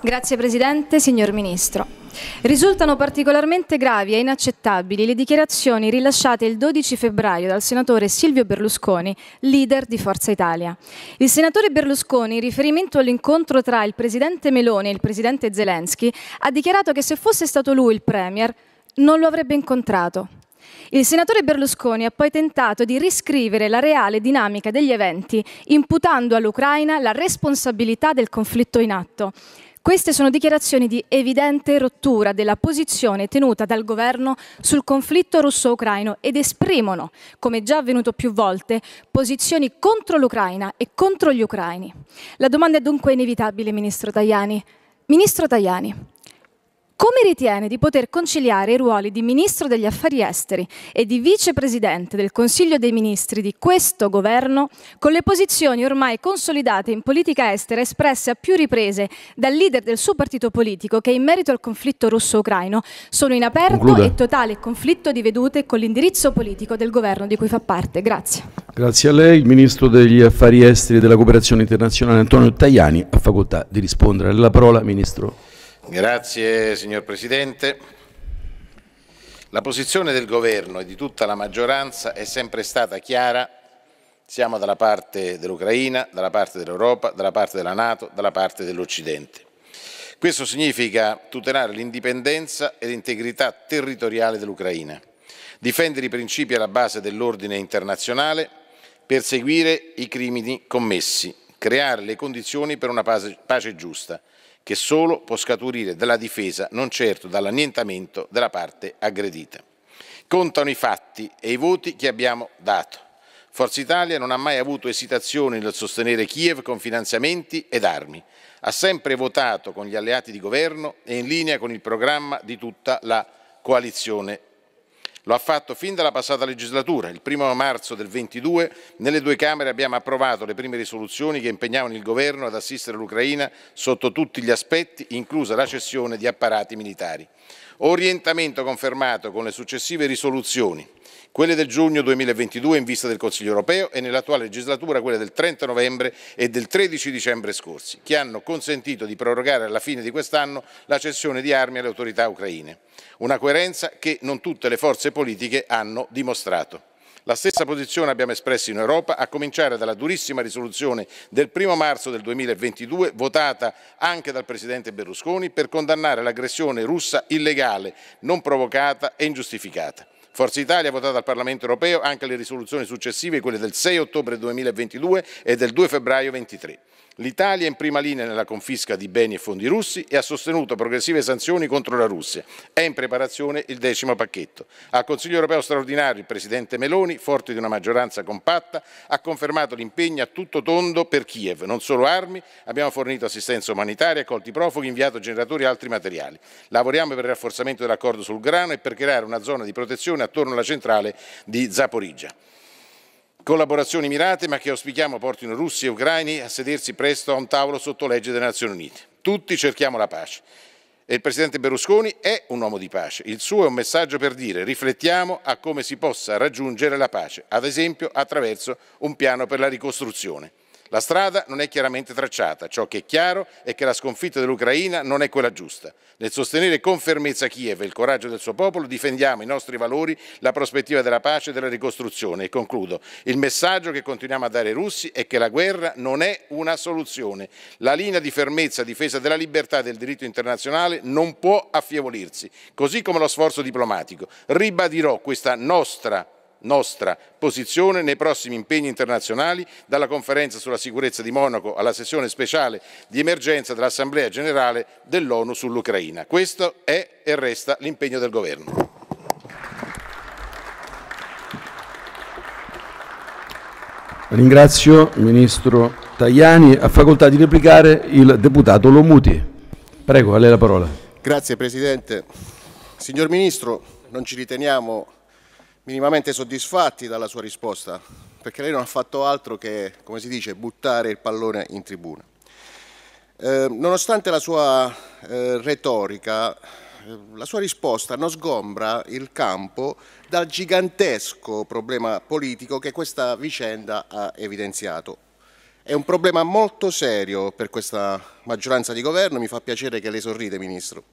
Grazie Presidente, signor Ministro. Risultano particolarmente gravi e inaccettabili le dichiarazioni rilasciate il 12 febbraio dal senatore Silvio Berlusconi, leader di Forza Italia. Il senatore Berlusconi, in riferimento all'incontro tra il presidente Meloni e il presidente Zelensky, ha dichiarato che se fosse stato lui il premier non lo avrebbe incontrato. Il senatore Berlusconi ha poi tentato di riscrivere la reale dinamica degli eventi, imputando all'Ucraina la responsabilità del conflitto in atto. Queste sono dichiarazioni di evidente rottura della posizione tenuta dal governo sul conflitto russo-ucraino ed esprimono, come già avvenuto più volte, posizioni contro l'Ucraina e contro gli ucraini. La domanda è dunque inevitabile, Ministro Tajani. Ministro Tajani, come ritiene di poter conciliare i ruoli di Ministro degli Affari Esteri e di Vicepresidente del Consiglio dei Ministri di questo governo con le posizioni ormai consolidate in politica estera espresse a più riprese dal leader del suo partito politico che in merito al conflitto russo-ucraino sono in aperto Conclude. e totale conflitto di vedute con l'indirizzo politico del governo di cui fa parte. Grazie. Grazie a lei. Il Ministro degli Affari Esteri e della Cooperazione Internazionale Antonio Tajani ha facoltà di rispondere. La parola, Ministro. Grazie signor Presidente. La posizione del Governo e di tutta la maggioranza è sempre stata chiara. Siamo dalla parte dell'Ucraina, dalla parte dell'Europa, dalla parte della Nato, dalla parte dell'Occidente. Questo significa tutelare l'indipendenza e l'integrità territoriale dell'Ucraina, difendere i principi alla base dell'ordine internazionale, perseguire i crimini commessi, creare le condizioni per una pace giusta che solo può scaturire dalla difesa, non certo dall'annientamento della parte aggredita. Contano i fatti e i voti che abbiamo dato. Forza Italia non ha mai avuto esitazioni nel sostenere Kiev con finanziamenti ed armi. Ha sempre votato con gli alleati di governo e in linea con il programma di tutta la coalizione lo ha fatto fin dalla passata legislatura. Il 1 marzo del 22 nelle due Camere abbiamo approvato le prime risoluzioni che impegnavano il Governo ad assistere l'Ucraina sotto tutti gli aspetti, inclusa la cessione di apparati militari. Orientamento confermato con le successive risoluzioni, quelle del giugno 2022 in vista del Consiglio europeo e nell'attuale legislatura quelle del 30 novembre e del 13 dicembre scorsi, che hanno consentito di prorogare alla fine di quest'anno la cessione di armi alle autorità ucraine. Una coerenza che non tutte le forze politiche hanno dimostrato. La stessa posizione abbiamo espresso in Europa, a cominciare dalla durissima risoluzione del 1 marzo del 2022, votata anche dal Presidente Berlusconi, per condannare l'aggressione russa illegale, non provocata e ingiustificata. Forza Italia ha votato al Parlamento europeo anche le risoluzioni successive, quelle del 6 ottobre 2022 e del 2 febbraio 2023. L'Italia è in prima linea nella confisca di beni e fondi russi e ha sostenuto progressive sanzioni contro la Russia. È in preparazione il decimo pacchetto. Al Consiglio europeo straordinario il Presidente Meloni, forte di una maggioranza compatta, ha confermato l'impegno a tutto tondo per Kiev. Non solo armi, abbiamo fornito assistenza umanitaria, accolti profughi, inviato generatori e altri materiali. Lavoriamo per il rafforzamento dell'accordo sul grano e per creare una zona di protezione attorno alla centrale di Zaporizia. Collaborazioni mirate ma che auspichiamo portino russi e ucraini a sedersi presto a un tavolo sotto legge delle Nazioni Unite. Tutti cerchiamo la pace. E il presidente Berlusconi è un uomo di pace. Il suo è un messaggio per dire riflettiamo a come si possa raggiungere la pace, ad esempio attraverso un piano per la ricostruzione. La strada non è chiaramente tracciata, ciò che è chiaro è che la sconfitta dell'Ucraina non è quella giusta. Nel sostenere con fermezza Kiev e il coraggio del suo popolo difendiamo i nostri valori, la prospettiva della pace e della ricostruzione. E concludo, il messaggio che continuiamo a dare ai russi è che la guerra non è una soluzione. La linea di fermezza a difesa della libertà e del diritto internazionale non può affievolirsi, così come lo sforzo diplomatico. Ribadirò questa nostra nostra posizione nei prossimi impegni internazionali, dalla conferenza sulla sicurezza di Monaco alla sessione speciale di emergenza dell'Assemblea generale dell'ONU sull'Ucraina. Questo è e resta l'impegno del Governo. Ringrazio il Ministro Tajani. A facoltà di replicare il deputato Lomuti. Prego, a lei la parola. Grazie Presidente. Signor Ministro, non ci riteniamo minimamente soddisfatti dalla sua risposta, perché lei non ha fatto altro che, come si dice, buttare il pallone in tribuna. Eh, nonostante la sua eh, retorica, eh, la sua risposta non sgombra il campo dal gigantesco problema politico che questa vicenda ha evidenziato. È un problema molto serio per questa maggioranza di governo, mi fa piacere che lei sorride, Ministro.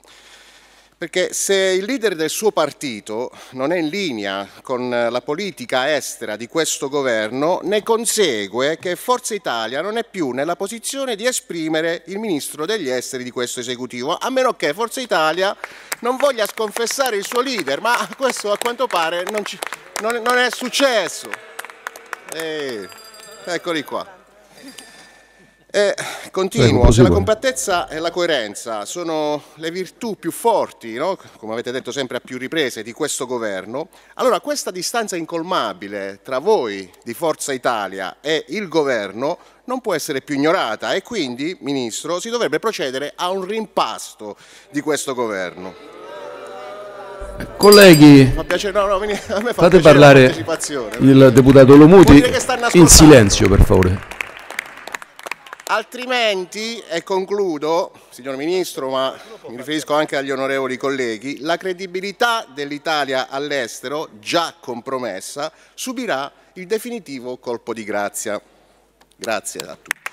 Perché se il leader del suo partito non è in linea con eh, la politica estera di questo governo, ne consegue che Forza Italia non è più nella posizione di esprimere il ministro degli esteri di questo esecutivo, a meno che Forza Italia non voglia sconfessare il suo leader, ma questo a quanto pare non, ci, non, non è successo. E, eh, eccoli qua. E eh, continuo, Prego, cioè, la compattezza e la coerenza sono le virtù più forti, no? come avete detto sempre a più riprese, di questo governo. Allora questa distanza incolmabile tra voi di Forza Italia e il governo non può essere più ignorata e quindi, Ministro, si dovrebbe procedere a un rimpasto di questo governo. Colleghi, piacere, no, no, fate parlare il deputato Lomuti in silenzio per favore. Altrimenti, e concludo, signor Ministro, ma mi riferisco anche agli onorevoli colleghi, la credibilità dell'Italia all'estero, già compromessa, subirà il definitivo colpo di grazia. Grazie a tutti.